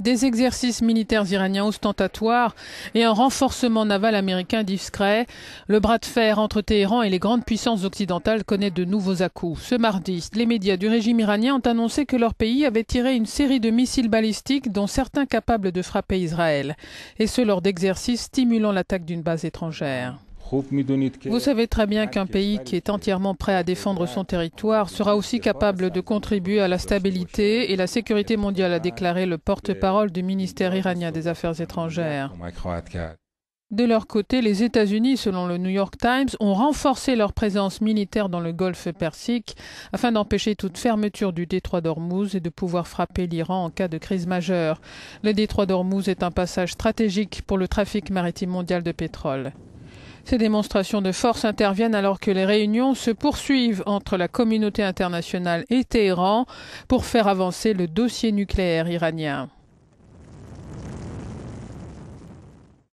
des exercices militaires iraniens ostentatoires et un renforcement naval américain discret, le bras de fer entre Téhéran et les grandes puissances occidentales connaît de nouveaux à-coups. Ce mardi, les médias du régime iranien ont annoncé que leur pays avait tiré une série de missiles balistiques dont certains capables de frapper Israël, et ce lors d'exercices stimulant l'attaque d'une base étrangère. Vous savez très bien qu'un pays qui est entièrement prêt à défendre son territoire sera aussi capable de contribuer à la stabilité et la sécurité mondiale, a déclaré le porte-parole du ministère iranien des Affaires étrangères. De leur côté, les États-Unis, selon le New York Times, ont renforcé leur présence militaire dans le golfe Persique afin d'empêcher toute fermeture du détroit d'Ormuz et de pouvoir frapper l'Iran en cas de crise majeure. Le détroit d'Ormuz est un passage stratégique pour le trafic maritime mondial de pétrole. Ces démonstrations de force interviennent alors que les réunions se poursuivent entre la communauté internationale et Téhéran pour faire avancer le dossier nucléaire iranien.